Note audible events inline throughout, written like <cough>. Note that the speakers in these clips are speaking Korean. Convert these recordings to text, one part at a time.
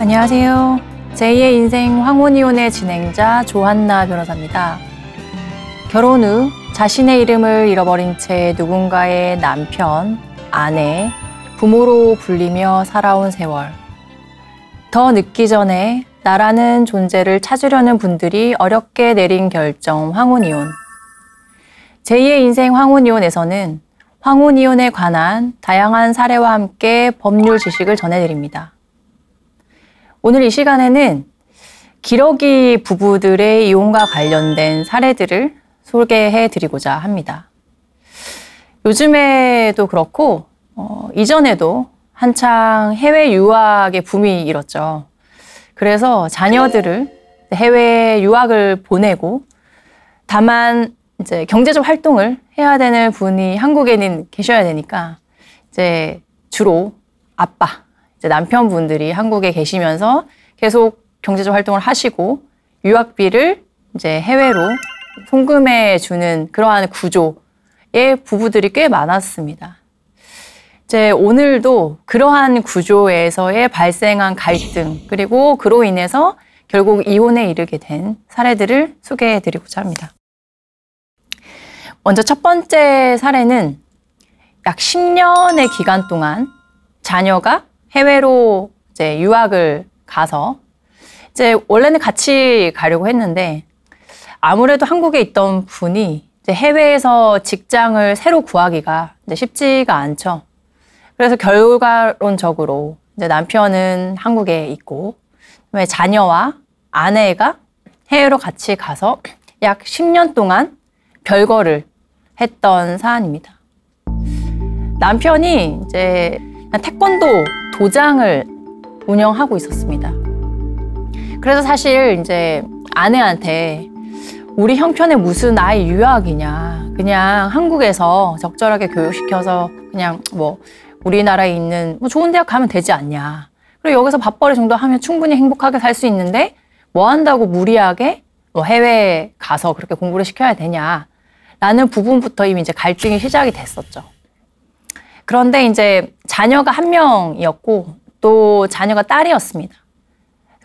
안녕하세요. 제2의 인생 황혼이혼의 진행자 조한나 변호사입니다. 결혼 후 자신의 이름을 잃어버린 채 누군가의 남편, 아내, 부모로 불리며 살아온 세월. 더 늦기 전에 나라는 존재를 찾으려는 분들이 어렵게 내린 결정 황혼이혼. 제2의 인생 황혼이혼에서는 황혼이혼에 관한 다양한 사례와 함께 법률 지식을 전해드립니다. 오늘 이 시간에는 기러기 부부들의 이혼과 관련된 사례들을 소개해 드리고자 합니다. 요즘에도 그렇고, 어, 이전에도 한창 해외 유학의 붐이 일었죠. 그래서 자녀들을 해외 유학을 보내고, 다만 이제 경제적 활동을 해야 되는 분이 한국에는 계셔야 되니까, 이제 주로 아빠, 이제 남편분들이 한국에 계시면서 계속 경제적 활동을 하시고 유학비를 이제 해외로 송금해 주는 그러한 구조의 부부들이 꽤 많았습니다. 이제 오늘도 그러한 구조에서의 발생한 갈등 그리고 그로 인해서 결국 이혼에 이르게 된 사례들을 소개해 드리고자 합니다. 먼저 첫 번째 사례는 약 10년의 기간 동안 자녀가 해외로 이제 유학을 가서 이제 원래는 같이 가려고 했는데 아무래도 한국에 있던 분이 이제 해외에서 직장을 새로 구하기가 이제 쉽지가 않죠. 그래서 결과론적으로 이제 남편은 한국에 있고 그다음에 자녀와 아내가 해외로 같이 가서 약 10년 동안 별거를 했던 사안입니다. 남편이 이제 태권도 도장을 운영하고 있었습니다. 그래서 사실 이제 아내한테 우리 형편에 무슨 아이 유학이냐. 그냥 한국에서 적절하게 교육시켜서 그냥 뭐 우리나라에 있는 뭐 좋은 대학 가면 되지 않냐. 그리고 여기서 밥벌이 정도 하면 충분히 행복하게 살 수 있는데 뭐 한다고 무리하게 뭐 해외에 가서 그렇게 공부를 시켜야 되냐. 라는 부분부터 이미 이제 갈증이 시작이 됐었죠. 그런데 이제 자녀가 한 명이었고 또 자녀가 딸이었습니다.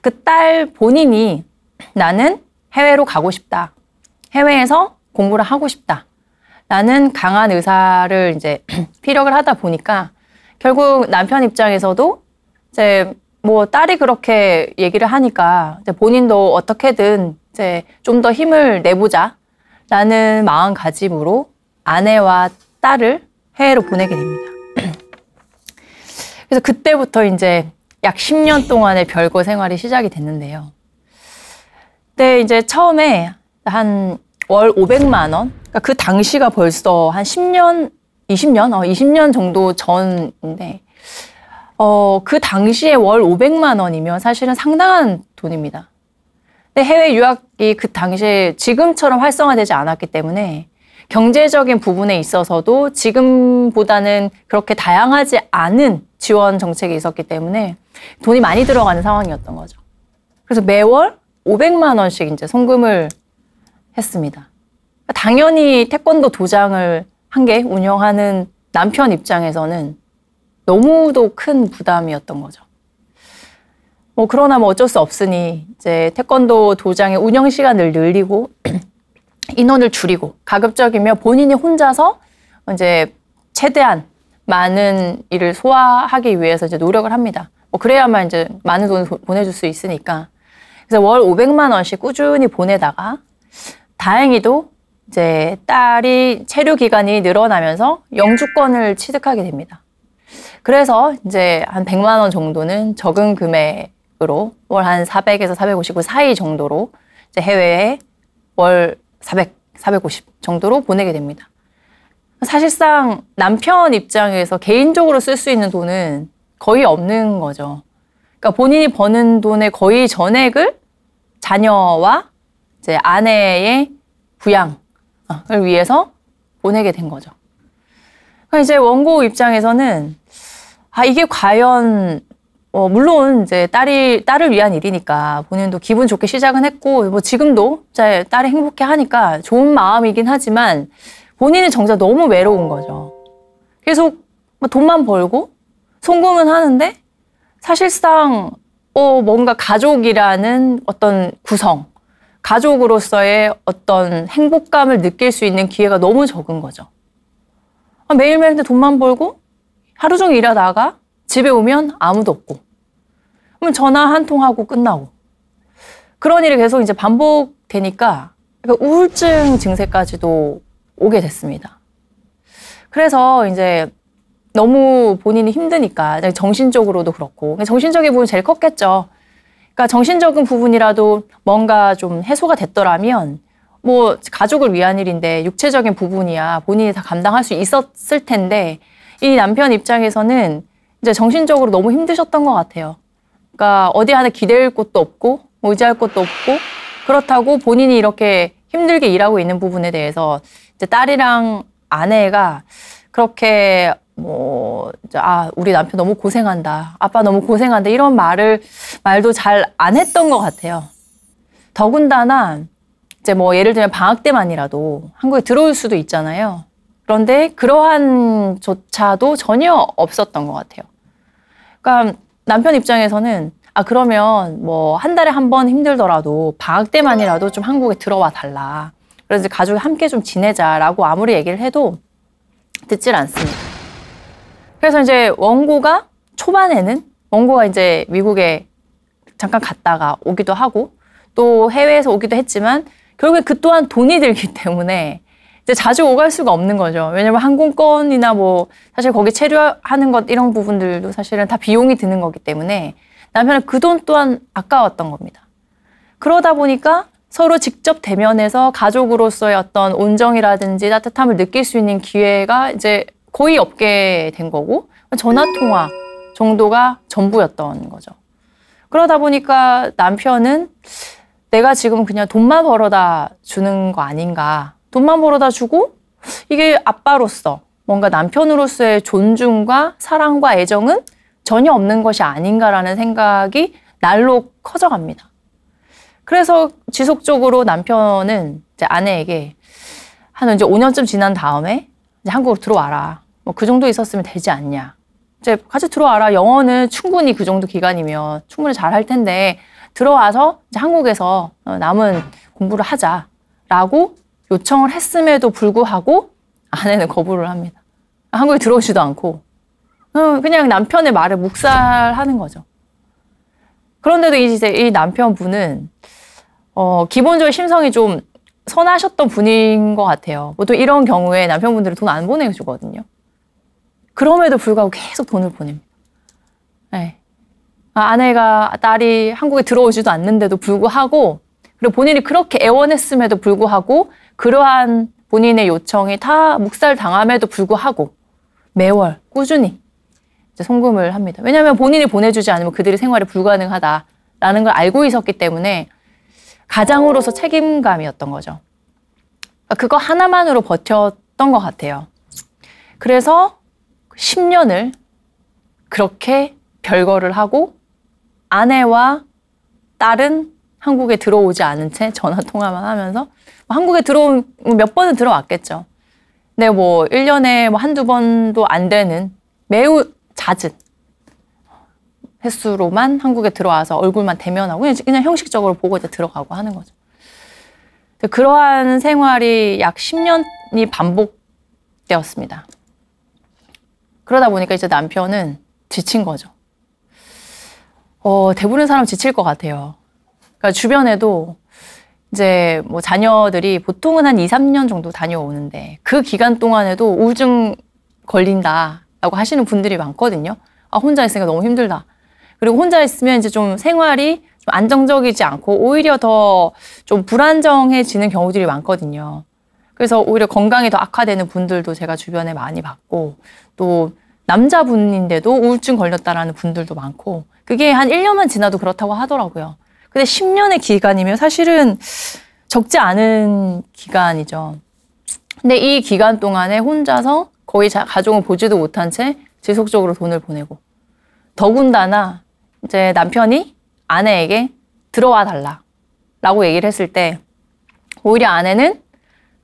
그 딸 본인이 나는 해외로 가고 싶다. 해외에서 공부를 하고 싶다. 라는 강한 의사를 이제 <clears throat> 피력을 하다 보니까 결국 남편 입장에서도 이제 뭐 딸이 그렇게 얘기를 하니까 이제 본인도 어떻게든 이제 좀 더 힘을 내보자 라는 마음가짐으로 아내와 딸을 해외로 보내게 됩니다. 그래서 그때부터 이제 약 10년 동안의 별거 생활이 시작이 됐는데요. 그때 이제 처음에 한 월 500만 원? 그러니까 그 당시가 벌써 한 10년, 20년? 어, 20년 정도 전인데, 어, 그 당시에 월 500만 원이면 사실은 상당한 돈입니다. 근데 해외 유학이 그 당시에 지금처럼 활성화되지 않았기 때문에 경제적인 부분에 있어서도 지금보다는 그렇게 다양하지 않은 지원 정책이 있었기 때문에 돈이 많이 들어가는 상황이었던 거죠. 그래서 매월 500만 원씩 이제 송금을 했습니다. 당연히 태권도 도장을 한 개 운영하는 남편 입장에서는 너무도 큰 부담이었던 거죠. 뭐 그러나 뭐 어쩔 수 없으니 이제 태권도 도장의 운영 시간을 늘리고 <clears throat> 인원을 줄이고 가급적이면 본인이 혼자서 이제 최대한 많은 일을 소화하기 위해서 이제 노력을 합니다. 뭐 그래야만 이제 많은 돈을 보내줄 수 있으니까. 그래서 월 500만 원씩 꾸준히 보내다가 다행히도 이제 딸이 체류 기간이 늘어나면서 영주권을 취득하게 됩니다. 그래서 이제 한 100만 원 정도는 적은 금액으로 월 한 400에서 4 5 0 사이 정도로 이제 해외에 월 400, 450 정도로 보내게 됩니다. 사실상 남편 입장에서 개인적으로 쓸 수 있는 돈은 거의 없는 거죠. 그러니까 본인이 버는 돈의 거의 전액을 자녀와 이제 아내의 부양을 위해서 보내게 된 거죠. 그러니까 이제 원고 입장에서는 아, 이게 과연 어, 물론 이제 딸이 딸을 위한 일이니까 본인도 기분 좋게 시작은 했고 뭐 지금도 딸이 행복해 하니까 좋은 마음이긴 하지만 본인은 정작 너무 외로운 거죠. 계속 뭐 돈만 벌고 송금은 하는데 사실상 어, 뭔가 가족이라는 어떤 구성, 가족으로서의 어떤 행복감을 느낄 수 있는 기회가 너무 적은 거죠. 아, 매일매일 돈만 벌고 하루 종일 일하다가 집에 오면 아무도 없고. 그럼 전화 한 통 하고 끝나고. 그런 일이 계속 이제 반복되니까 우울증 증세까지도 오게 됐습니다. 그래서 이제 너무 본인이 힘드니까 정신적으로도 그렇고 정신적인 부분 이 제일 컸겠죠. 그러니까 정신적인 부분이라도 뭔가 좀 해소가 됐더라면 뭐 가족을 위한 일인데 육체적인 부분이야 본인이 다 감당할 수 있었을 텐데 이 남편 입장에서는 이제 정신적으로 너무 힘드셨던 것 같아요. 그러니까 어디 하나 기댈 곳도 없고 의지할 곳도 없고 그렇다고 본인이 이렇게 힘들게 일하고 있는 부분에 대해서 이제 딸이랑 아내가 그렇게 뭐, 아, 우리 남편 너무 고생한다. 아빠 너무 고생한다. 이런 말을, 말도 잘 안 했던 것 같아요. 더군다나, 이제 뭐, 예를 들면 방학 때만이라도 한국에 들어올 수도 있잖아요. 그런데 그러한 조차도 전혀 없었던 것 같아요. 그러니까 남편 입장에서는 아 그러면 뭐 한 달에 한 번 힘들더라도 방학 때만이라도 좀 한국에 들어와 달라. 그래서 가족이 함께 좀 지내자라고 아무리 얘기를 해도 듣질 않습니다. 그래서 이제 원고가 초반에는 원고가 이제 미국에 잠깐 갔다가 오기도 하고 또 해외에서 오기도 했지만 결국에 그 또한 돈이 들기 <laughs> 때문에 이제 자주 오갈 수가 없는 거죠. 왜냐면 항공권이나 뭐 사실 거기 체류하는 것 이런 부분들도 사실은 다 비용이 드는 거기 때문에 남편은 그 돈 또한 아까웠던 겁니다. 그러다 보니까 서로 직접 대면해서 가족으로서의 어떤 온정이라든지 따뜻함을 느낄 수 있는 기회가 이제 거의 없게 된 거고 전화 통화 정도가 전부였던 거죠. 그러다 보니까 남편은 내가 지금 그냥 돈만 벌어다 주는 거 아닌가 돈만 벌어다 주고 이게 아빠로서 뭔가 남편으로서의 존중과 사랑과 애정은 전혀 없는 것이 아닌가라는 생각이 날로 커져갑니다. 그래서 지속적으로 남편은 이제 아내에게 한 이제 5년쯤 지난 다음에 이제 한국으로 들어와라. 뭐 그 정도 있었으면 되지 않냐. 이제 같이 들어와라. 영어는 충분히 그 정도 기간이면 충분히 잘할 텐데 들어와서 이제 한국에서 어, 남은 공부를 하자라고 요청을 했음에도 불구하고 아내는 거부를 합니다. 한국에 들어오지도 않고 어, 그냥 남편의 말을 묵살하는 거죠. 그런데도 이제 이 남편분은 어, 기본적인 심성이 좀 선하셨던 분인 것 같아요. 보통 뭐 이런 경우에 남편분들은 돈 안 보내주거든요. 그럼에도 불구하고 계속 돈을 보냅니다. 네. 아내가 딸이 한국에 들어오지도 않는데도 불구하고 그리고 본인이 그렇게 애원했음에도 불구하고 그러한 본인의 요청이 다 묵살당함에도 불구하고 매월 꾸준히 송금을 합니다. 왜냐하면 본인이 보내주지 않으면 그들의 생활이 불가능하다라는 걸 알고 있었기 때문에 가장으로서 책임감이었던 거죠. 그러니까 그거 하나만으로 버텼던 것 같아요. 그래서 10년을 그렇게 별거를 하고 아내와 딸은 한국에 들어오지 않은 채 전화 통화만 하면서 한국에 들어온 몇 번은 들어왔겠죠. 근데 뭐 1년에 뭐 한두 번도 안 되는 매우 잦은 횟수로만 한국에 들어와서 얼굴만 대면하고 그냥, 그냥 형식적으로 보고 이제 들어가고 하는 거죠. 그러한 생활이 약 10년이 반복되었습니다. 그러다 보니까 이제 남편은 지친 거죠. 어, 대부분 사람 지칠 것 같아요. 그러니까 주변에도 이제 뭐 자녀들이 보통은 한 2, 3년 정도 다녀오는데 그 기간 동안에도 우울증 걸린다라고 하시는 분들이 많거든요. 아, 혼자 있으니까 너무 힘들다. 그리고 혼자 있으면 이제 좀 생활이 좀 안정적이지 않고 오히려 더 좀 불안정해지는 경우들이 많거든요. 그래서 오히려 건강이 더 악화되는 분들도 제가 주변에 많이 봤고 또 남자분인데도 우울증 걸렸다라는 분들도 많고 그게 한 1년만 지나도 그렇다고 하더라고요. 근데 10년의 기간이면 사실은 적지 않은 기간이죠. 근데 이 기간 동안에 혼자서 거의 자, 가족을 보지도 못한 채 지속적으로 돈을 보내고 더군다나 이제 남편이 아내에게 들어와 달라라고 얘기를 했을 때 오히려 아내는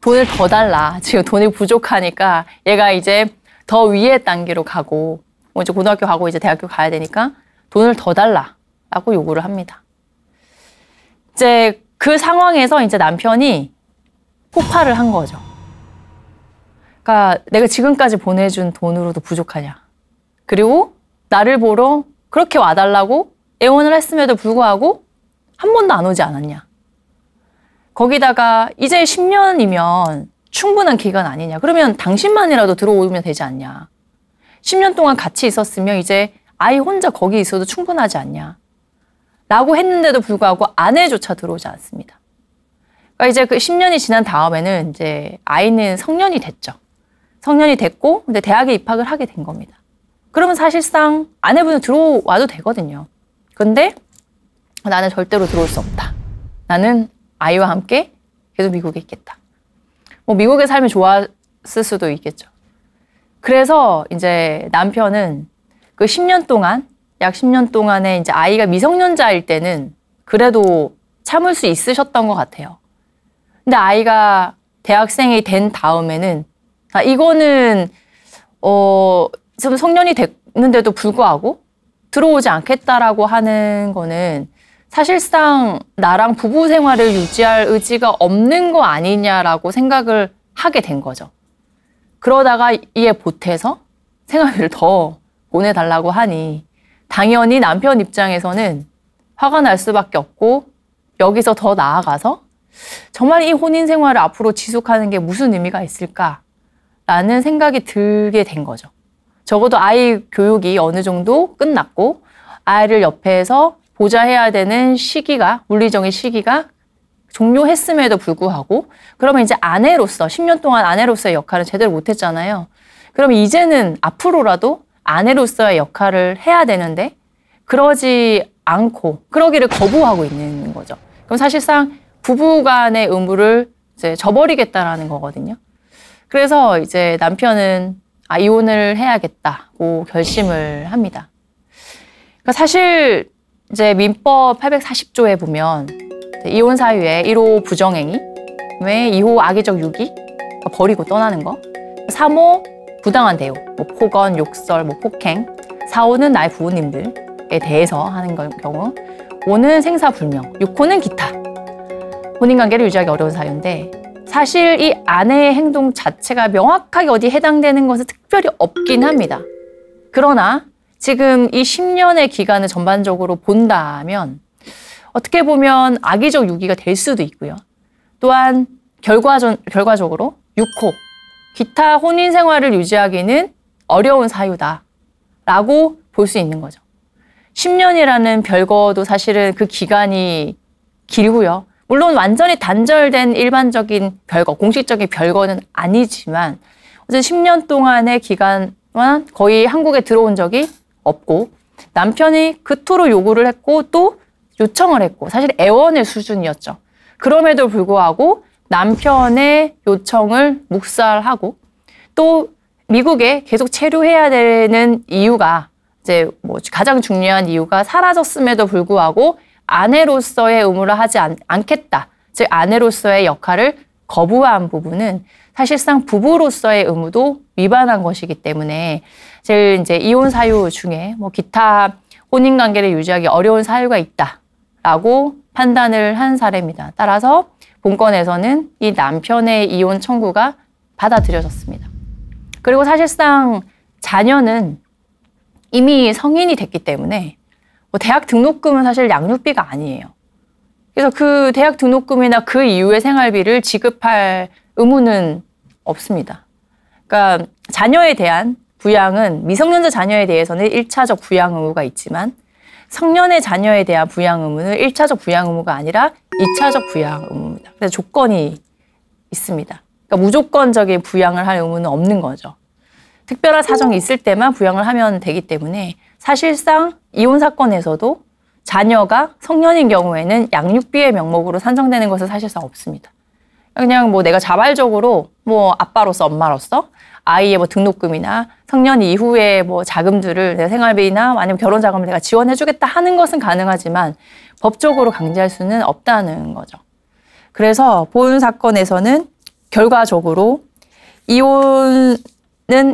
돈을 더 달라 <laughs> 지금 돈이 부족하니까 얘가 이제 더위에 단계로 가고 뭐 이제 고등학교 가고 이제 대학교 가야 되니까 돈을 더 달라라고 요구를 합니다. 이제 그 상황에서 이제 남편이 폭발을 한 거죠. 그러니까 내가 지금까지 보내준 돈으로도 부족하냐. 그리고 나를 보러 그렇게 와달라고 애원을 했음에도 불구하고 한 번도 안 오지 않았냐. 거기다가 이제 10년이면 충분한 기간 아니냐. 그러면 당신만이라도 들어오면 되지 않냐. 10년 동안 같이 있었으면 이제 아이 혼자 거기 있어도 충분하지 않냐. 라고 했는데도 불구하고 아내조차 들어오지 않습니다. 그러니까 이제 그 10년이 지난 다음에는 이제 아이는 성년이 됐죠. 성년이 됐고, 근데 대학에 입학을 하게 된 겁니다. 그러면 사실상 아내분은 들어와도 되거든요. 근데 나는 절대로 들어올 수 없다. 나는 아이와 함께 계속 미국에 있겠다. 뭐 미국의 삶이 좋았을 수도 있겠죠. 그래서 이제 남편은 그 10년 동안 약 10년 동안에 이제 아이가 미성년자일 때는 그래도 참을 수 있으셨던 것 같아요. 근데 아이가 대학생이 된 다음에는 아, 이거는 어, 지금 성년이 됐는데도 불구하고 들어오지 않겠다라고 하는 거는 사실상 나랑 부부 생활을 유지할 의지가 없는 거 아니냐라고 생각을 하게 된 거죠. 그러다가 이에 보태서 생활비를 더 보내달라고 하니 당연히 남편 입장에서는 화가 날 수밖에 없고 여기서 더 나아가서 정말 이 혼인 생활을 앞으로 지속하는 게 무슨 의미가 있을까라는 생각이 들게 된 거죠. 적어도 아이 교육이 어느 정도 끝났고 아이를 옆에서 보좌해야 되는 시기가 물리적인 시기가 종료했음에도 불구하고 그러면 이제 아내로서 10년 동안 아내로서의 역할을 제대로 못했잖아요. 그럼 이제는 앞으로라도 아내로서의 역할을 해야 되는데 그러지 않고 그러기를 거부하고 있는 거죠. 그럼 사실상 부부간의 의무를 이제 저버리겠다라는 거거든요. 그래서 이제 남편은 아 이혼을 해야겠다고 결심을 합니다. 그러니까 사실 이제 민법 840조에 보면 이혼 사유에 1호 부정행위, 왜 2호 악의적 유기, 그러니까 버리고 떠나는 거, 3호 부당한 대우, 뭐 폭언, 욕설, 뭐 폭행. 4, 5는 나의 부모님들에 대해서 하는 경우. 5는 생사불명, 6호는 기타. 혼인관계를 유지하기 어려운 사유인데 사실 이 아내의 행동 자체가 명확하게 어디 에 해당되는 것은 특별히 없긴 합니다. 그러나 지금 이 10년의 기간을 전반적으로 본다면 어떻게 보면 악의적 유기가 될 수도 있고요. 또한 결과전, 결과적으로 6호 기타 혼인 생활을 유지하기는 어려운 사유다라고 볼 수 있는 거죠. 10년이라는 별거도 사실은 그 기간이 길고요. 물론 완전히 단절된 일반적인 별거, 공식적인 별거는 아니지만 어제 10년 동안의 기간만 거의 한국에 들어온 적이 없고 남편이 그토록 요구를 했고 또 요청을 했고 사실 애원의 수준이었죠. 그럼에도 불구하고 남편의 요청을 묵살하고 또 미국에 계속 체류해야 되는 이유가 이제 뭐 가장 중요한 이유가 사라졌음에도 불구하고 아내로서의 의무를 하지 않, 않겠다. 즉 아내로서의 역할을 거부한 부분은 사실상 부부로서의 의무도 위반한 것이기 때문에 제일 이제 이혼 사유 중에 뭐 기타 혼인 관계를 유지하기 어려운 사유가 있다라고 판단을 한 사례입니다. 따라서 본건에서는 이 남편의 이혼 청구가 받아들여졌습니다. 그리고 사실상 자녀는 이미 성인이 됐기 때문에 뭐 대학 등록금은 사실 양육비가 아니에요. 그래서 그 대학 등록금이나 그 이후의 생활비를 지급할 의무는 없습니다. 그러니까 자녀에 대한 부양은 미성년자 자녀에 대해서는 일차적 부양 의무가 있지만 성년의 자녀에 대한 부양 의무는 1차적 부양 의무가 아니라 2차적 부양 의무입니다. 그래서 조건이 있습니다. 그러니까 무조건적인 부양을 할 의무는 없는 거죠. 특별한 사정이 있을 때만 부양을 하면 되기 때문에 사실상 이혼 사건에서도 자녀가 성년인 경우에는 양육비의 명목으로 산정되는 것은 사실상 없습니다. 그냥 뭐 내가 자발적으로 뭐 아빠로서 엄마로서 아이의 뭐 등록금이나 성년 이후에 뭐 자금들을 내 생활비나 아니면 결혼 자금을 내가 지원해주겠다 하는 것은 가능하지만 법적으로 강제할 수는 없다는 거죠. 그래서 본 사건에서는 결과적으로 이혼은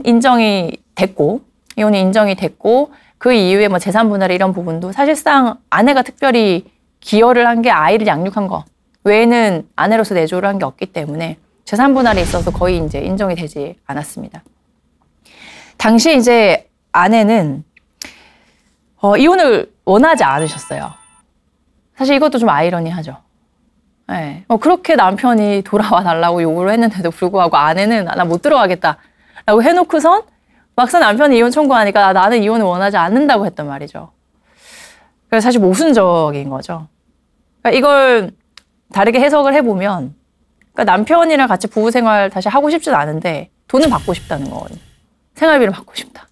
인정이 됐고 이혼이 인정이 됐고 그 이후에 뭐 재산 분할 이런 부분도 사실상 아내가 특별히 기여를 한 게 아이를 양육한 거 외에는 아내로서 내조를 한 게 없기 때문에 재산 분할에 있어서 거의 이제 인정이 되지 않았습니다. 당시 이제 아내는 어, 이혼을 원하지 않으셨어요. 사실 이것도 좀 아이러니하죠. 네. 어, 그렇게 남편이 돌아와 달라고 요구를 했는데도 불구하고 아내는 아, 나못 들어가겠다라고 해놓고선 막상 남편이 이혼 청구하니까 아, 나는 이혼을 원하지 않는다고 했단 말이죠. 그래서 사실 모순적인 거죠. 그러니까 이걸 다르게 해석을 해보면 그러니까 남편이랑 같이 부부 생활 다시 하고 싶진 않은데 돈은 받고 싶다는 거거든요. 생활비를 받고 싶다.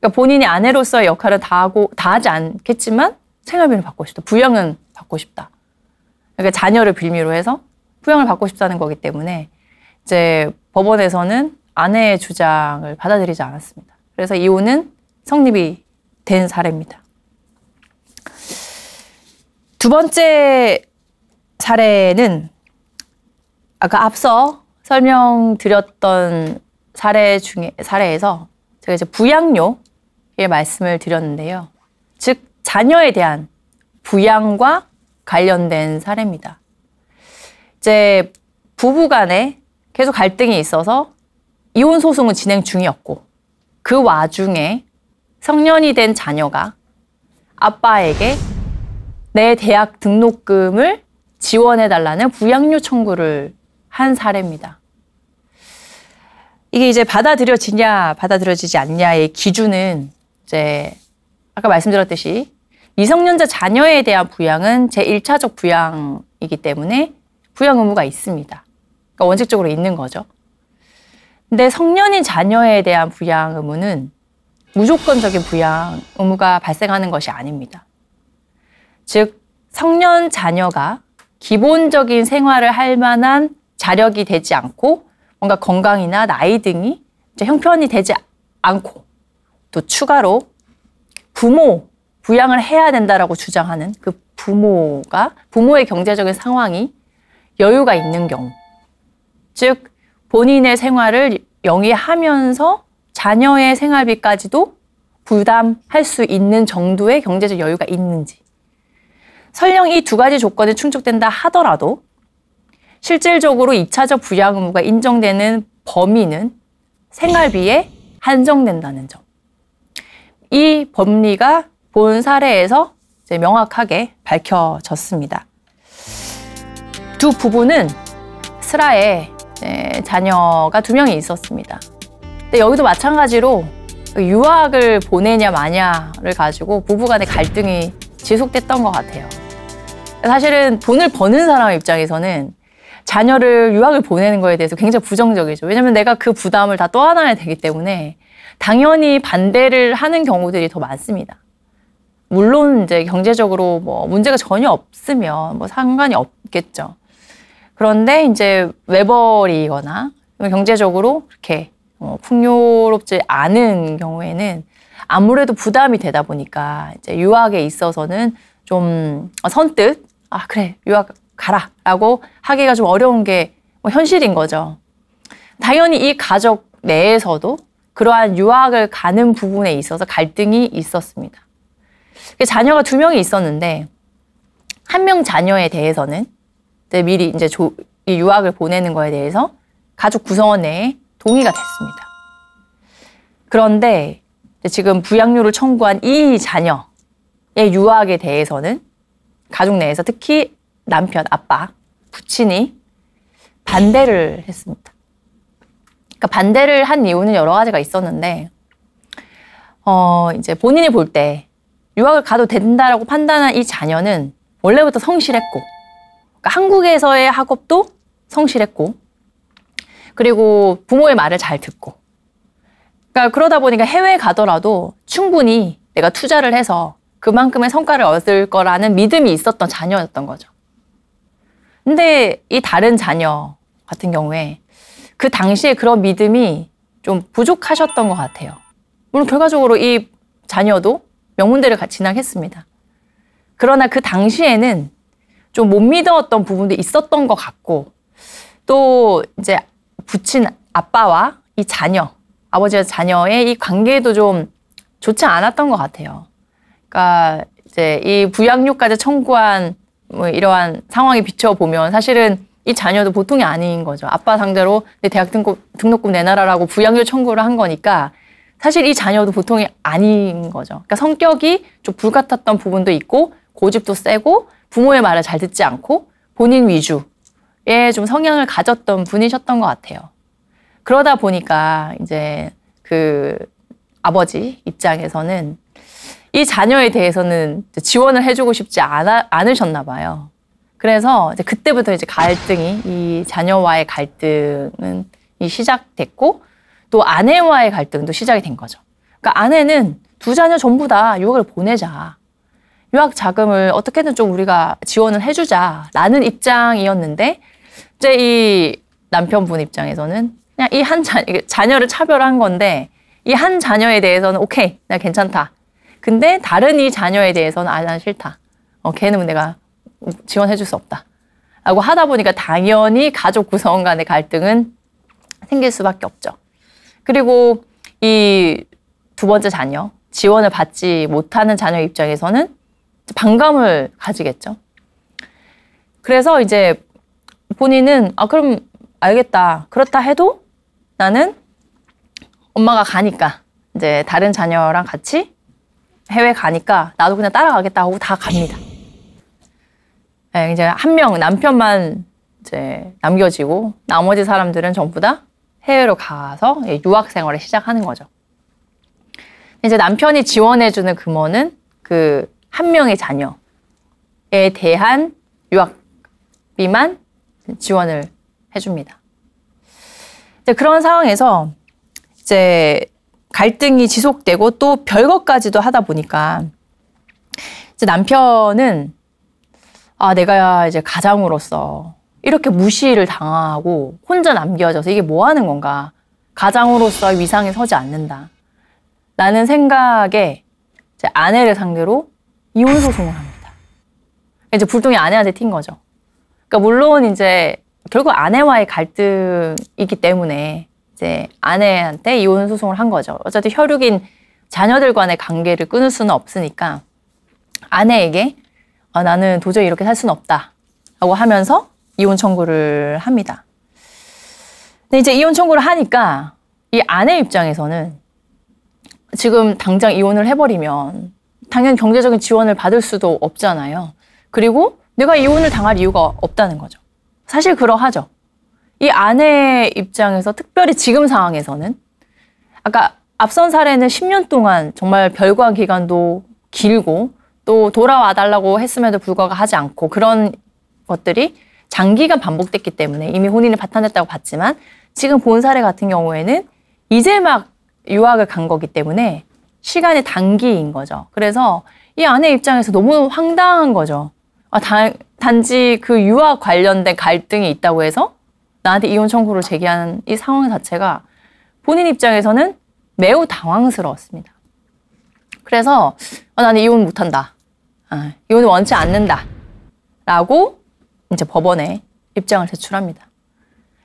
그러니까 본인이 아내로서의 역할은 다 하고 다 하지 않겠지만 생활비를 받고 싶다. 부양은 받고 싶다. 그러니까 자녀를 빌미로 해서 부양을 받고 싶다는 거기 때문에 이제 법원에서는 아내의 주장을 받아들이지 않았습니다. 그래서 이혼은 성립이 된 사례입니다. 두 번째 사례는 아까 앞서 설명드렸던 사례 중에 사례에서 제가 이제 부양료의 말씀을 드렸는데요. 즉 자녀에 대한 부양과 관련된 사례입니다. 이제 부부 간에 계속 갈등이 있어서 이혼 소송은 진행 중이었고 그 와중에 성년이 된 자녀가 아빠에게 내 대학 등록금을 지원해 달라는 부양료 청구를 한 사례입니다. 이게 이제 받아들여지냐, 받아들여지지 않냐의 기준은 이제 아까 말씀드렸듯이 미성년자 자녀에 대한 부양은 제1차적 부양이기 때문에 부양 의무가 있습니다. 그러니까 원칙적으로 있는 거죠. 근데 성년인 자녀에 대한 부양 의무는 무조건적인 부양 의무가 발생하는 것이 아닙니다. 즉, 성년 자녀가 기본적인 생활을 할 만한 자력이 되지 않고 뭔가 건강이나 나이 등이 형편이 되지 않고 또 추가로 부모 부양을 해야 된다라고 주장하는 그 부모가 부모의 경제적인 상황이 여유가 있는 경우 즉 본인의 생활을 영위하면서 자녀의 생활비까지도 부담할 수 있는 정도의 경제적 여유가 있는지 설령 이 두 가지 조건이 충족된다 하더라도 실질적으로 2차적 부양 의무가 인정되는 범위는 생활비에 한정된다는 점. 이 법리가 본 사례에서 명확하게 밝혀졌습니다. 두 부부는 슬아에 네, 자녀가 두 명이 있었습니다. 근데 여기도 마찬가지로 유학을 보내냐 마냐를 가지고 부부간의 갈등이 지속됐던 것 같아요. 사실은 돈을 버는 사람 입장에서는 자녀를 유학을 보내는 거에 대해서 굉장히 부정적이죠. 왜냐면 내가 그 부담을 다 떠안아야 되기 때문에 당연히 반대를 하는 경우들이 더 많습니다. 물론 이제 경제적으로 뭐 문제가 전혀 없으면 뭐 상관이 없겠죠. 그런데 이제 외벌이거나 경제적으로 이렇게 어, 뭐 풍요롭지 않은 경우에는 아무래도 부담이 되다 보니까 이제 유학에 있어서는 좀 선뜻 아 그래 유학 가라라고 하기가 좀 어려운 게뭐 현실인 거죠. 당연히 이 가족 내에서도 그러한 유학을 가는 부분에 있어서 갈등이 있었습니다. 그 자녀가 두 명이 있었는데 한 명 자녀에 대해서는 이제 미리 이제 조, 이 유학을 보내는 거에 대해서 가족 구성원에 동의가 됐습니다. 그런데 지금 부양료를 청구한 이 자녀의 유학에 대해서는 가족 내에서 특히 남편, 아빠, 부친이 반대를 했습니다. 그러니까 반대를 한 이유는 여러 가지가 있었는데, 어, 이제 본인이 볼 때 유학을 가도 된다라고 판단한 이 자녀는 원래부터 성실했고, 그러니까 한국에서의 학업도 성실했고, 그리고 부모의 말을 잘 듣고, 그러니까 그러다 보니까 해외에 가더라도 충분히 내가 투자를 해서 그만큼의 성과를 얻을 거라는 믿음이 있었던 자녀였던 거죠. 근데 이 다른 자녀 같은 경우에 그 당시에 그런 믿음이 좀 부족하셨던 것 같아요. 물론 결과적으로 이 자녀도 명문대를 진학했습니다. 그러나 그 당시에는 좀 못 믿었던 부분도 있었던 것 같고 또 이제 부친 아빠와 이 자녀, 아버지와 자녀의 이 관계도 좀 좋지 않았던 것 같아요. 그러니까 이제 이 부양육까지 청구한 뭐 이러한 상황에 비춰보면 사실은 이 자녀도 보통이 아닌 거죠. 아빠 상대로 내 대학 등급, 등록금 내놔라라고 부양료 청구를 한 거니까 사실 이 자녀도 보통이 아닌 거죠. 그러니까 성격이 좀 불같았던 부분도 있고 고집도 세고 부모의 말을 잘 듣지 않고 본인 위주의 좀 성향을 가졌던 분이셨던 것 같아요. 그러다 보니까 이제 그 아버지 입장에서는 이 자녀에 대해서는 지원을 해주고 싶지 않아, 않으셨나 봐요. 그래서 이제 그때부터 이제 갈등이 이 자녀와의 갈등은 시작됐고 또 아내와의 갈등도 시작이 된 거죠. 그러니까 아내는 두 자녀 전부 다 유학을 보내자. 유학 자금을 어떻게든 좀 우리가 지원을 해주자라는 입장이었는데 이제 이 남편분 입장에서는 그냥 이 한 자녀를 차별한 건데 이 한 자녀에 대해서는 오케이 나 괜찮다 근데 다른 이 자녀에 대해서는 아, 난 싫다. 어, 걔는 내가 지원해줄 수 없다. 라고 하다 보니까 당연히 가족 구성 간의 갈등은 생길 수밖에 없죠. 그리고 이 두 번째 자녀, 지원을 받지 못하는 자녀 입장에서는 반감을 가지겠죠. 그래서 이제 본인은 아 그럼 알겠다. 그렇다 해도 나는 엄마가 가니까 이제 다른 자녀랑 같이 해외 가니까 나도 그냥 따라가겠다 하고 다 갑니다. 네, 이제 한 명 남편만 이제 남겨지고 나머지 사람들은 전부 다 해외로 가서 유학 생활을 시작하는 거죠. 이제 남편이 지원해주는 금원은 그 한 명의 자녀에 대한 유학비만 지원을 해줍니다. 이제 그런 상황에서 이제 갈등이 지속되고 또 별것까지도 하다 보니까 이제 남편은 아 내가 이제 가장으로서 이렇게 무시를 당하고 혼자 남겨져서 이게 뭐 하는 건가? 가장으로서 위상에 서지 않는다. 라는 생각에 제 아내를 상대로 이혼 소송을 합니다. 이제 불똥이 아내한테 튄 거죠. 그러니까 물론 이제 결국 아내와의 갈등이기 때문에 이제 아내한테 이혼 소송을 한 거죠. 어쨌든 혈육인 자녀들 간의 관계를 끊을 수는 없으니까 아내에게 아, 나는 도저히 이렇게 살 수는 없다. 라고 하면서 이혼 청구를 합니다. 근데 이제 이혼 청구를 하니까 이 아내 입장에서는 지금 당장 이혼을 해버리면 당연히 경제적인 지원을 받을 수도 없잖아요. 그리고 내가 이혼을 당할 이유가 없다는 거죠. 사실 그러하죠. 이 아내의 입장에서 특별히 지금 상황에서는 아까 앞선 사례는 10년 동안 정말 별과 기간도 길고 또 돌아와 달라고 했음에도 불구하고 하지 않고 그런 것들이 장기간 반복됐기 때문에 이미 혼인을 바탄했다고 봤지만 지금 본 사례 같은 경우에는 이제 막 유학을 간 거기 때문에 시간의 단기인 거죠. 그래서 이 아내 입장에서 너무 황당한 거죠. 아, 단, 단지 그 유학 관련된 갈등이 있다고 해서 나한테 이혼 청구를 제기한이 상황 자체가 본인 입장에서는 매우 당황스러웠습니다. 그래서 어, 나는 이혼 못한다. 아, 이혼 원치 않는다. 라고 이제 법원에 입장을 제출합니다.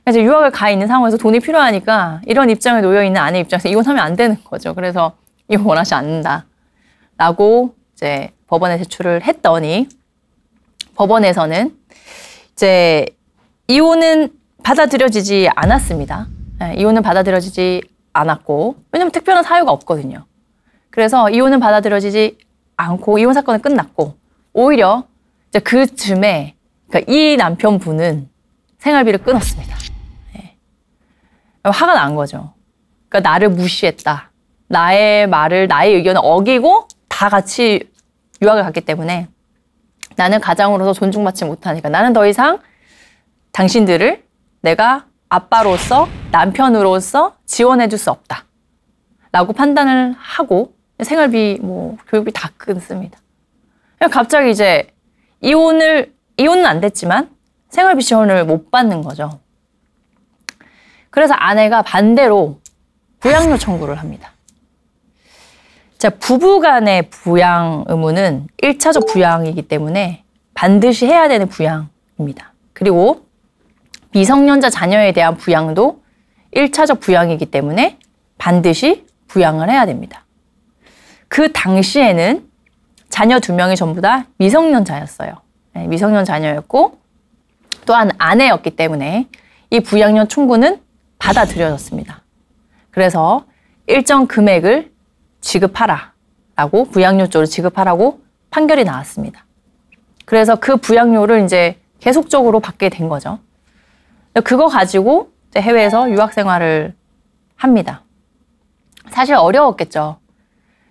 그래 유학을 가 있는 상황에서 돈이 필요하니까 이런 입장에 놓여 있는 아내 입장에서 이혼하면 안 되는 거죠. 그래서 이혼 원하지 않는다. 라고 이제 법원에 제출을 했더니 법원에서는 이제 이혼은 받아들여지지 않았습니다. 예, 이혼은 받아들여지지 않았고 왜냐면 특별한 사유가 없거든요. 그래서 이혼은 받아들여지지 않고 이혼 사건은 끝났고 오히려 이제 그쯤에 그러니까 이 남편분은 생활비를 끊었습니다. 네. 화가 난 거죠. 그러니까 나를 무시했다. 나의 말을 나의 의견을 어기고 다 같이 유학을 갔기 때문에 나는 가장으로서 존중받지 못하니까 나는 더 이상 당신들을 내가 아빠로서 남편으로서 지원해 줄수 없다. 라고 판단을 하고 생활비 뭐 교육비 다 끊습니다. 갑자기 이제 이혼을 이혼은 안 됐지만 생활비 지원을 못 받는 거죠. 그래서 아내가 반대로 부양료 청구를 합니다. 자, 부부 간의 부양 의무는 일차적 부양이기 때문에 반드시 해야 되는 부양입니다. 그리고 미성년자 자녀에 대한 부양도 1차적 부양이기 때문에 반드시 부양을 해야 됩니다. 그 당시에는 자녀 두 명이 전부 다 미성년자였어요. 네, 미성년 자녀였고 또한 아내였기 때문에 이 부양료 청구는 받아들여졌습니다. 그래서 일정 금액을 지급하라 라고 부양료 쪽으로 지급하라고 판결이 나왔습니다. 그래서 그 부양료를 이제 계속적으로 받게 된 거죠. 그거 가지고 해외에서 유학 생활을 합니다. 사실 어려웠겠죠.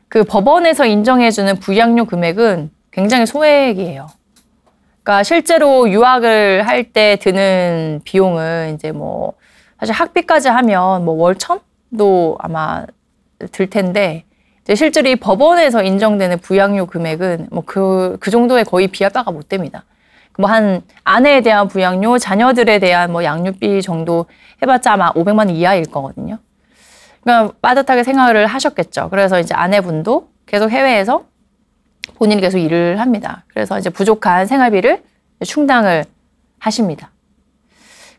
그 법원에서 인정해주는 부양료 금액은 굉장히 소액이에요. 그러니까 실제로 유학을 할 때 드는 비용은 이제 뭐 사실 학비까지 하면 뭐 월천도 아마 들 텐데 이제 실제로 이 법원에서 인정되는 부양료 금액은 뭐 그그 그, 그 정도의 거의 비아가못 됩니다. 뭐한 아내에 대한 부양료, 자녀들에 대한 뭐 양육비 정도 해봤자 아마 500만 원 이하일 거거든요. 그러니까 빠듯하게 생활을 하셨겠죠. 그래서 이제 아내분도 계속 해외에서 본인이 계속 일을 합니다. 그래서 이제 부족한 생활비를 충당을 하십니다.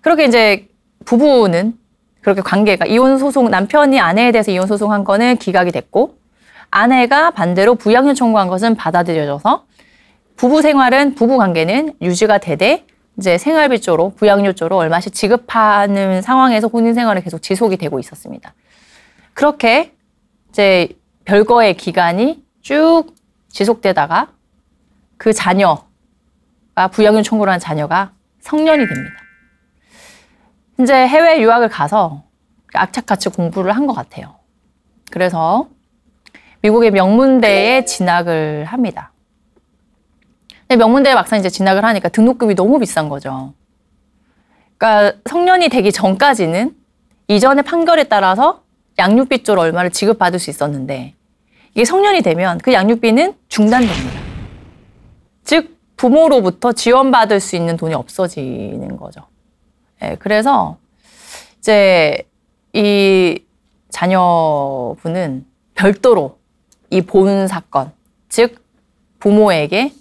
그렇게 이제 부부는 그렇게 관계가 이혼 소송 남편이 아내에 대해서 이혼 소송한 거는 기각이 됐고 아내가 반대로 부양료 청구한 것은 받아들여져서 부부 생활은 부부 관계는 유지가 되되 이제 생활비 쪽으로 부양료 쪽으로 얼마씩 지급하는 상황에서 혼인 생활이 계속 지속이 되고 있었습니다. 그렇게 이제 별거의 기간이 쭉 지속되다가 그 자녀가 부양료 청구를 한 자녀가 성년이 됩니다. 이제 해외 유학을 가서 악착같이 공부를 한 것 같아요. 그래서 미국의 명문대에 진학을 합니다. 명문대 막상 이제 진학을 하니까 등록금이 너무 비싼 거죠. 그러니까 성년이 되기 전까지는 이전의 판결에 따라서 양육비조 얼마를 지급받을 수 있었는데 이게 성년이 되면 그 양육비는 중단됩니다. 즉 부모로부터 지원받을 수 있는 돈이 없어지는 거죠. 예, 그래서 이제 이 자녀분은 별도로 이보 사건, 즉 부모에게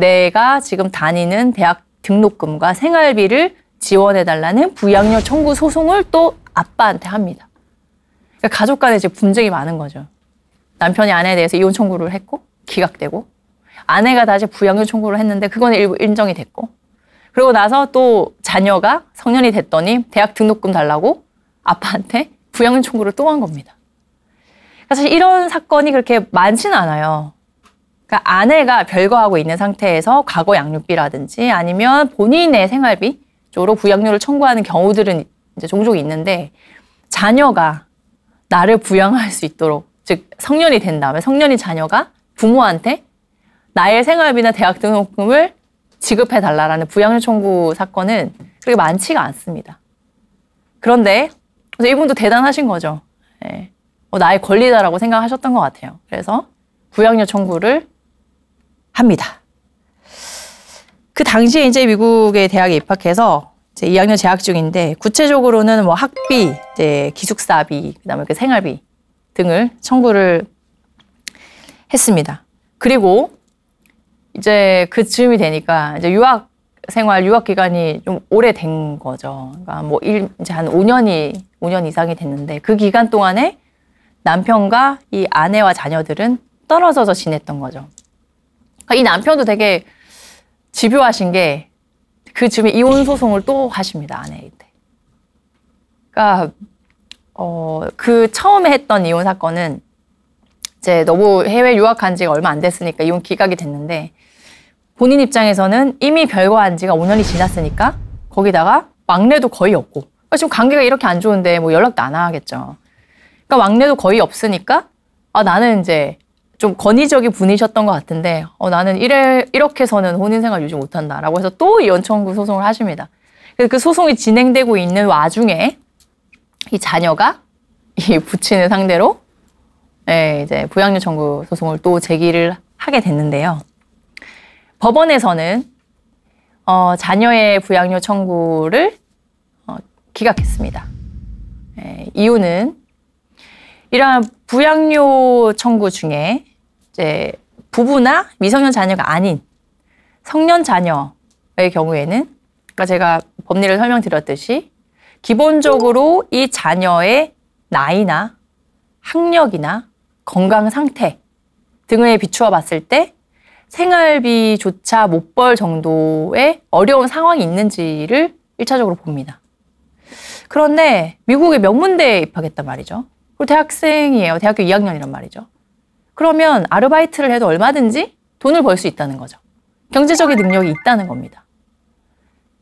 내가 지금 다니는 대학 등록금과 생활비를 지원해달라는 부양료 청구 소송을 또 아빠한테 합니다. 그러니까 가족 간에 이제 분쟁이 많은 거죠. 남편이 아내에 대해서 이혼 청구를 했고 기각되고 아내가 다시 부양료 청구를 했는데 그건 일부 인정이 됐고 그러고 나서 또 자녀가 성년이 됐더니 대학 등록금 달라고 아빠한테 부양료 청구를 또 한 겁니다. 그러니까 사실 이런 사건이 그렇게 많지는 않아요. 그러니까 아내가 별거하고 있는 상태에서 과거 양육비라든지 아니면 본인의 생활비 쪽으로 부양료를 청구하는 경우들은 이제 종종 있는데 자녀가 나를 부양할 수 있도록 즉 성년이 된 다음에 성년이 자녀가 부모한테 나의 생활비나 대학 등록금을 지급해 달라라는 부양료 청구 사건은 그렇게 많지가 않습니다. 그런데 이분도 대단하신 거죠. 예. 어, 나의 권리다라고 생각하셨던 것 같아요. 그래서 부양료 청구를 합니다. 그 당시에 이제 미국의 대학에 입학해서 이제 2학년 재학 중인데 구체적으로는 뭐 학비, 이제 기숙사비, 그다음에 그 생활비 등을 청구를 했습니다. 그리고 이제 그즈음이 되니까 이제 유학 생활 유학 기간이 좀 오래된 거죠. 그러니까 뭐 일, 이제 한 5년이 5년 이상이 됐는데 그 기간 동안에 남편과 이 아내와 자녀들은 떨어져서 지냈던 거죠. 아, 이 남편도 되게 집요하신 게 그 즈음에 이혼 네. 소송을 또 하십니다 아내에 때. 그러니까 어 그 처음에 했던 이혼 사건은 이제 너무 해외 유학한 지가 얼마 안 됐으니까 이혼 기각이 됐는데 본인 입장에서는 이미 별거한 지가 5년이 지났으니까 거기다가 막내도 거의 없고 그 지금 관계가 이렇게 안 좋은데 뭐 연락도 안 하겠죠. 그러니까 막내도 거의 없으니까 아 나는 이제 좀권위적인 분이셨던 것 같은데 어, 나는 이래, 이렇게서는 혼인생활 유지 못한다라고 해서 또 연청구 소송을 하십니다. 그, 그 소송이 진행되고 있는 와중에 이 자녀가 이 부친을 상대로 예, 이제 부양료 청구 소송을 또 제기를 하게 됐는데요. 법원에서는 어, 자녀의 부양료 청구를 어, 기각했습니다. 예, 이유는 이러한 부양료 청구 중에 이제 부부나 미성년 자녀가 아닌 성년 자녀의 경우에는 그러니까 제가 법리를 설명드렸듯이 기본적으로 이 자녀의 나이나 학력이나 건강 상태 등에 비추어 봤을 때 생활비조차 못 벌 정도의 어려운 상황이 있는지를 일차적으로 봅니다. 그런데 미국의 명문대에 입학했단 말이죠. 그리고 대학생이에요. 대학교 2학년이란 말이죠. 그러면 아르바이트를 해도 얼마든지 돈을 벌 수 있다는 거죠. 경제적인 능력이 있다는 겁니다.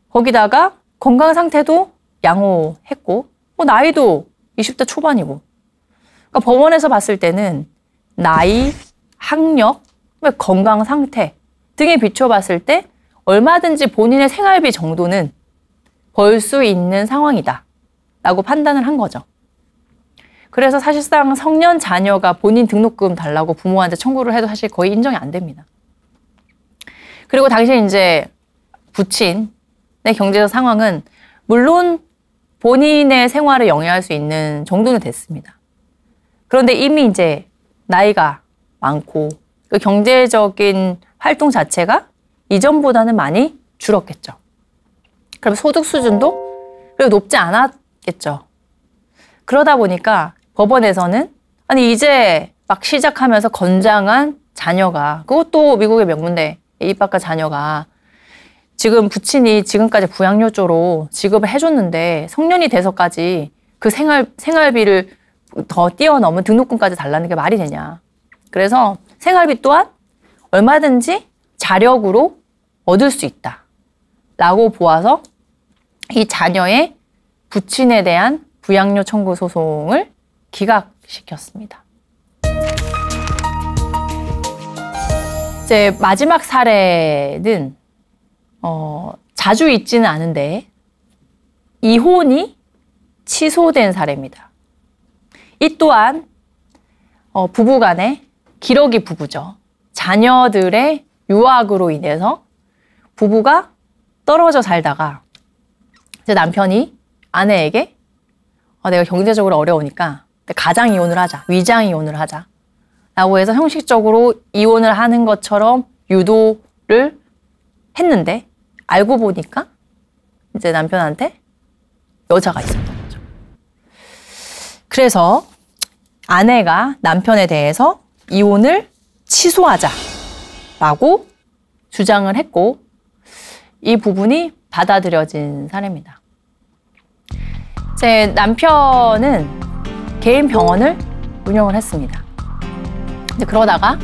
거기다가 건강 상태도 양호했고, 뭐 나이도 20대 초반이고. 그러니까 법원에서 봤을 때는 나이, 학력, 건강 상태 등에 비춰봤을 때 얼마든지 본인의 생활비 정도는 벌 수 있는 상황이다. 라고 판단을 한 거죠. 그래서 사실상 성년 자녀가 본인 등록금 달라고 부모한테 청구를 해도 사실 거의 인정이 안 됩니다. 그리고 당시 이제 부친의 경제적 상황은 물론 본인의 생활을영위할수 있는 정도는 됐습니다. 그런데 이미 이제 나이가 많고 그 경제적인 활동 자체가 이전보다는 많이 줄었겠죠. 그럼 소득 수준도 그리고 높지 않았겠죠. 그러다 보니까 법원에서는 아니 이제 막 시작하면서 건장한 자녀가 그것도 미국의 명문대 입학과 자녀가 지금 부친이 지금까지 부양료조로 지급을 해줬는데 성년이 돼서까지 그 생활 생활비를 더 뛰어넘은 등록금까지 달라는 게 말이 되냐? 그래서 생활비 또한 얼마든지 자력으로 얻을 수 있다. 라고 보아서 이 자녀의 부친에 대한 부양료 청구 소송을 기각시켰습니다. 이제 마지막 사례는 어, 자주 있지는 않은데 이혼이 취소된 사례입니다. 이 또한 어, 부부간의 기러기 부부죠. 자녀들의 유학으로 인해서 부부가 떨어져 살다가 제 남편이 아내에게 어, 내가 경제적으로 어려우니까 네, 가장 이혼을 하자, 위장 이혼을 하자. 라고 해서 형식적으로 이혼을 하는 것처럼 유도를 했는데 알고 보니까 이제 남편한테 여자가 있었던 거죠. 그래서 아내가 남편에 대해서 이혼을 취소하자라고 주장을 했고 이 부분이 받아들여진 사례입니다. 제 남편은 개인 병원을 운영을 했습니다. 근데 그러다가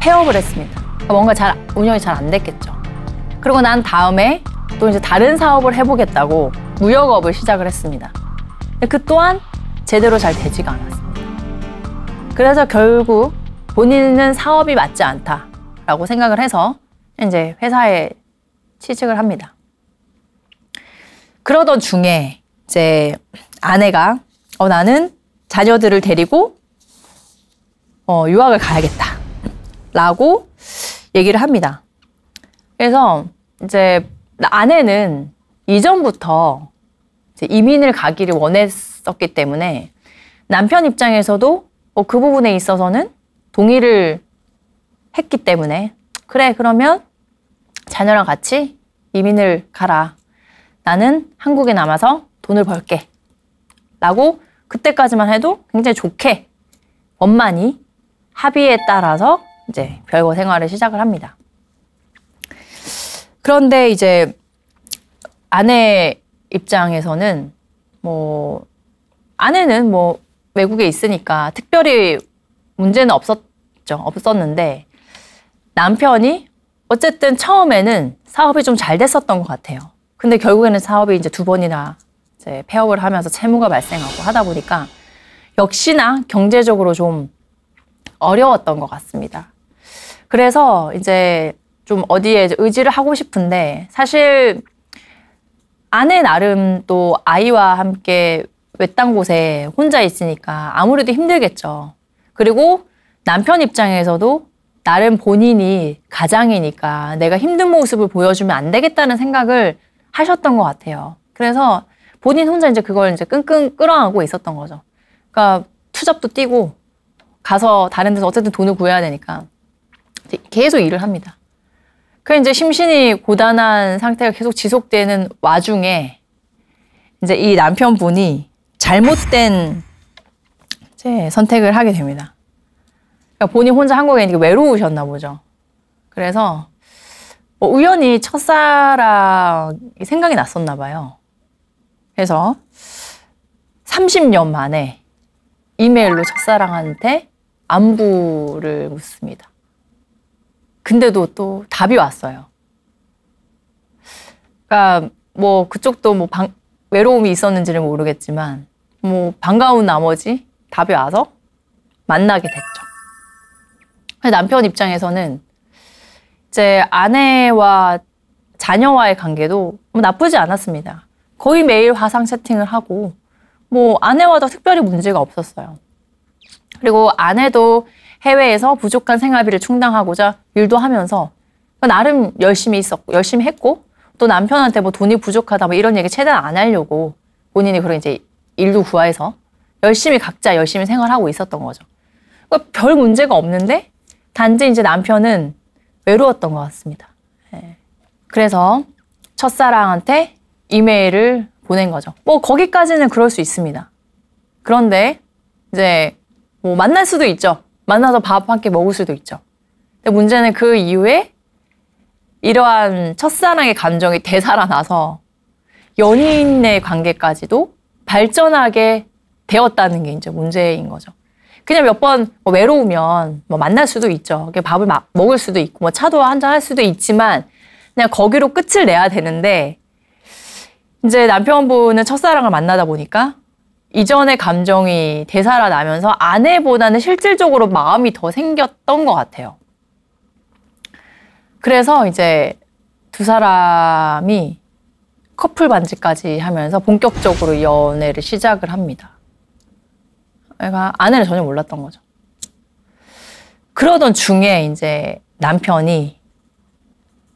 폐업을 했습니다. 그러니까 뭔가 잘 운영이 잘 안 됐겠죠. 그리고 난 다음에 또 이제 다른 사업을 해보겠다고 무역업을 시작을 했습니다. 그 또한 제대로 잘 되지가 않았습니다. 그래서 결국 본인은 사업이 맞지 않다라고 생각을 해서 이제 회사에 취직을 합니다. 그러던 중에 이제 아내가 어, 나는 자녀들을 데리고 어, 유학을 가야겠다. 라고 얘기를 합니다. 그래서 이제 아내는 이전부터 이민을 가기를 원했었기 때문에 남편 입장에서도 어, 그 부분에 있어서는 동의를 했기 때문에 그래 그러면 자녀랑 같이 이민을 가라 나는 한국에 남아서 돈을 벌게 라고 그때까지만 해도 굉장히 좋게 원만히 합의에 따라서 이제 별거 생활을 시작을 합니다. 그런데 이제 아내 입장에서는 뭐 아내는 뭐 외국에 있으니까 특별히 문제는 없었죠. 없었는데 남편이 어쨌든 처음에는 사업이 좀 잘 됐었던 것 같아요. 근데 결국에는 사업이 이제 두 번이나 이제 네, 폐업을 하면서 채무가 발생하고 하다 보니까 역시나 경제적으로 좀 어려웠던 것 같습니다. 그래서 이제 좀 어디에 의지를 하고 싶은데 사실 아내 나름 또 아이와 함께 외딴 곳에 혼자 있으니까 아무래도 힘들겠죠. 그리고 남편 입장에서도 나름 본인이 가장이니까 내가 힘든 모습을 보여주면 안 되겠다는 생각을 하셨던 것 같아요. 그래서 본인 혼자 이제 그걸 이제 끙끙 끌어안고 있었던 거죠. 그러니까 투잡도 뛰고 가서 다른 데서 어쨌든 돈을 구해야 되니까 계속 일을 합니다. 그 이제 심신이 고단한 상태가 계속 지속되는 와중에 이제 이 남편분이 잘못된 이제 선택을 하게 됩니다. 그러니까 본인 혼자 한국에 있는 게 외로우셨나 보죠. 그래서 뭐 우연히 첫사랑이 생각이 났었나 봐요. 해서 30년 만에 이메일로 첫사랑한테 안부를 묻습니다. 근데도 또 답이 왔어요. 그러니까 뭐 그쪽도 뭐 방, 외로움이 있었는지는 모르겠지만 뭐 반가운 나머지 답이 와서 만나게 됐죠. 남편 입장에서는 이제 아내와 자녀와의 관계도 뭐 나쁘지 않았습니다. 거의 매일 화상 채팅을 하고 뭐 아내와도 특별히 문제가 없었어요. 그리고 아내도 해외에서 부족한 생활비를 충당하고자 일도 하면서 나름 열심히 있었고 열심히 했고 또 남편한테 뭐 돈이 부족하다 뭐 이런 얘기 최대한 안 하려고 본인이 그런 이제 일도 구하해서 열심히 각자 열심히 생활하고 있었던 거죠. 그러니까 별 문제가 없는데 단지 이제 남편은 외로웠던 것 같습니다. 예. 그래서 첫사랑한테 이메일을 보낸 거죠. 뭐 거기까지는 그럴 수 있습니다. 그런데 이제 뭐 만날 수도 있죠. 만나서 밥 함께 먹을 수도 있죠. 근데 문제는 그 이후에 이러한 첫사랑의 감정이 되살아나서 연인의 관계까지도 발전하게 되었다는 게 이제 문제인 거죠. 그냥 몇번 뭐 외로우면 뭐 만날 수도 있죠. 밥을 막 먹을 수도 있고 뭐 차도 한잔 할 수도 있지만 그냥 거기로 끝을 내야 되는데 이제 남편분은 첫사랑을 만나다 보니까 이전의 감정이 되살아나면서 아내보다는 실질적으로 마음이 더 생겼던 것 같아요. 그래서 이제 두 사람이 커플 반지까지 하면서 본격적으로 연애를 시작을 합니다. 그러 아내를 전혀 몰랐던 거죠. 그러던 중에 이제 남편이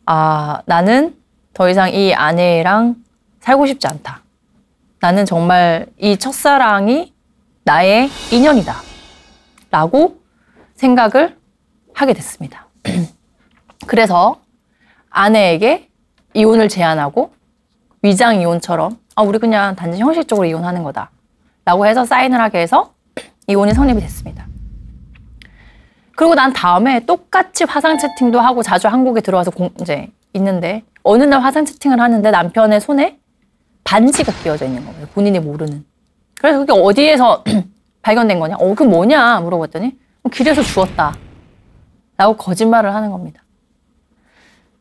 아, 나는 더 이상 이 아내랑 살고 싶지 않다. 나는 정말 이 첫사랑이 나의 인연이다. 라고 생각을 하게 됐습니다. <clears throat> 그래서 아내에게 이혼을 제안하고 위장 이혼처럼 아, 우리 그냥 단지 형식적으로 이혼하는 거다. 라고 해서 사인을 하게 해서 이혼이 성립이 됐습니다. 그리고 난 다음에 똑같이 화상 채팅도 하고 자주 한국에 들어와서 공, 이제 있는데 어느 날 화상 채팅을 하는데 남편의 손에 반지가 끼어져 있는 거예요. 본인이 모르는. 그래서 그게 어디에서 <clears throat> 발견된 거냐? 어, 그 뭐냐? 물어봤더니 길에서 주웠다. 라고 거짓말을 하는 겁니다.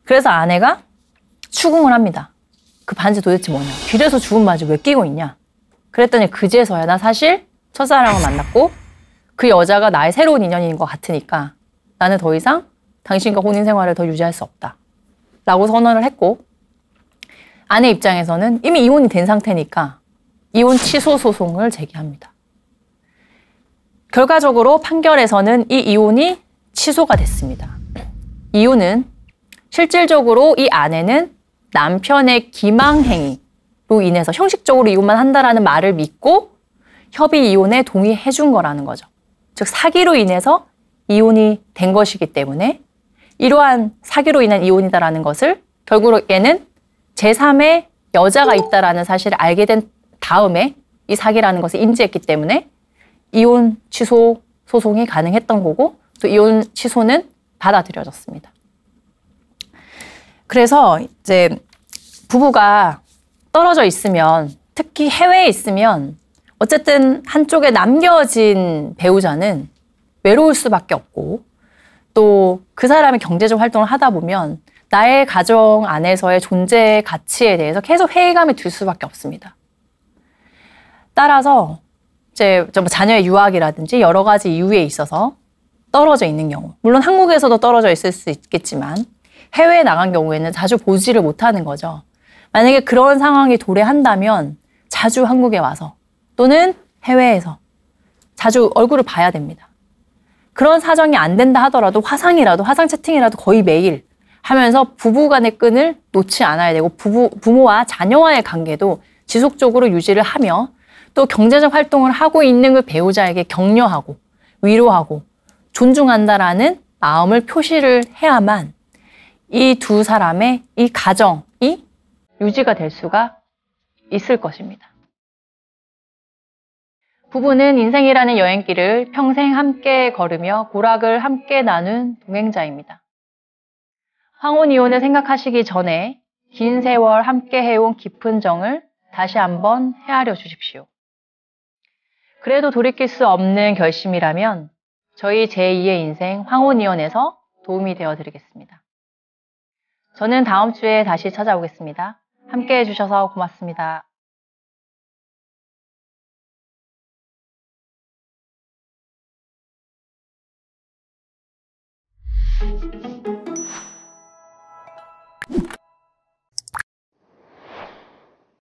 그래서 아내가 추궁을 합니다. 그 반지 도대체 뭐냐? 길에서 주운 반지 왜 끼고 있냐? 그랬더니 그제서야 나 사실 첫사랑을 만났고 그 여자가 나의 새로운 인연인 것 같으니까 나는 더 이상 당신과 혼인 생활을 더 유지할 수 없다. 라고 선언을 했고 아내 입장에서는 이미 이혼이 된 상태니까 이혼 취소 소송을 제기합니다. 결과적으로 판결에서는 이 이혼이 취소가 됐습니다. 이유는 실질적으로 이 아내는 남편의 기망행위로 인해서 형식적으로 이혼만 한다라는 말을 믿고 협의 이혼에 동의해 준 거라는 거죠. 즉 사기로 인해서 이혼이 된 것이기 때문에 이러한 사기로 인한 이혼이다라는 것을 결국에는 제3의 여자가 있다라는 사실을 알게 된 다음에 이 사기라는 것을 인지했기 때문에 이혼 취소 소송이 가능했던 거고 또 이혼 취소는 받아들여졌습니다. 그래서 이제 부부가 떨어져 있으면 특히 해외에 있으면 어쨌든 한쪽에 남겨진 배우자는 외로울 수밖에 없고 또 그 사람이 경제적 활동을 하다 보면 나의 가정 안에서의 존재의 가치에 대해서 계속 회의감이 들 수밖에 없습니다. 따라서 이제 자녀의 유학이라든지 여러 가지 이유에 있어서 떨어져 있는 경우, 물론 한국에서도 떨어져 있을 수 있겠지만 해외에 나간 경우에는 자주 보지를 못하는 거죠. 만약에 그런 상황이 도래한다면 자주 한국에 와서 또는 해외에서 자주 얼굴을 봐야 됩니다. 그런 사정이 안 된다 하더라도 화상이라도 화상 채팅이라도 거의 매일 하면서 부부 간의 끈을 놓지 않아야 되고 부부, 부모와 자녀와의 관계도 지속적으로 유지를 하며 또 경제적 활동을 하고 있는 그 배우자에게 격려하고 위로하고 존중한다라는 마음을 표시를 해야만 이 두 사람의 이 가정이 유지가 될 수가 있을 것입니다. 부부는 인생이라는 여행길을 평생 함께 걸으며 고락을 함께 나눈 동행자입니다. 황혼 이혼을 생각하시기 전에 긴 세월 함께 해온 깊은 정을 다시 한번 헤아려 주십시오. 그래도 돌이킬 수 없는 결심이라면 저희 제2의 인생 황혼이혼에서 도움이 되어 드리겠습니다. 저는 다음 주에 다시 찾아오겠습니다. 함께 해주셔서 고맙습니다.